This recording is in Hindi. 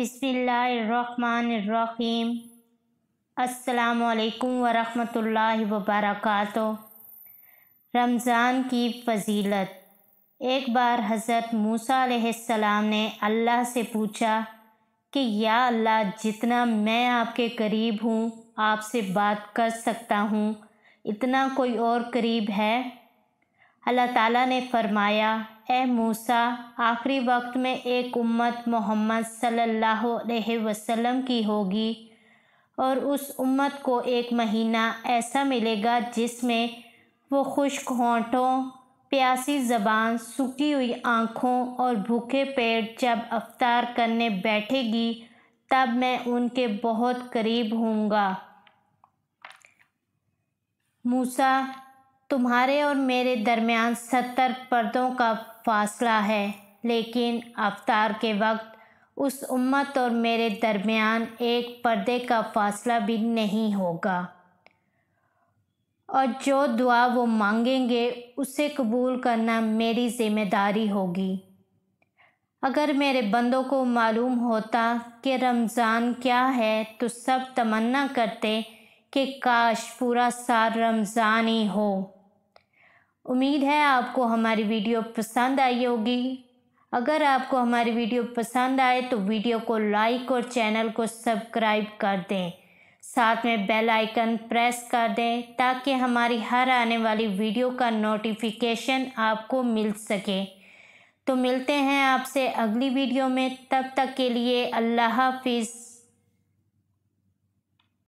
बिस्मिल्लाहिर्रहमानिर्रहीम अस्सलाम वालेकुम वरहमतुल्लाहि वबरकातुहू रमज़ान की फजीलत एक बार हज़रत मूसा सलाम ने अल्लाह से पूछा कि या अल्लाह जितना मैं आपके करीब हूँ आपसे बात कर सकता हूँ इतना कोई और करीब है अल्लाह ताला ने फरमाया ए मूसा आखिरी वक्त में एक उम्मत मोहम्मद सल्लल्लाहु अलैहि वसल्लम की होगी और उस उम्मत को एक महीना ऐसा मिलेगा जिसमें वो खुश्क होंठों प्यासी ज़बान सूखी हुई आँखों और भूखे पेट जब अफ्तार करने बैठेगी तब मैं उनके बहुत करीब हूँगा मूसा तुम्हारे और मेरे दरमियान सत्तर पर्दों का फासला है लेकिन अवतार के वक्त उस उम्मत और मेरे दरमियान एक पर्दे का फासला भी नहीं होगा और जो दुआ वो मांगेंगे उसे कबूल करना मेरी जिम्मेदारी होगी अगर मेरे बंदों को मालूम होता कि रमज़ान क्या है तो सब तमन्ना करते कि काश पूरा साल रमज़ान ही हो उम्मीद है आपको हमारी वीडियो पसंद आई होगी अगर आपको हमारी वीडियो पसंद आए तो वीडियो को लाइक और चैनल को सब्सक्राइब कर दें साथ में बेल आइकन प्रेस कर दें ताकि हमारी हर आने वाली वीडियो का नोटिफिकेशन आपको मिल सके तो मिलते हैं आपसे अगली वीडियो में तब तक के लिए अल्लाह हाफिज़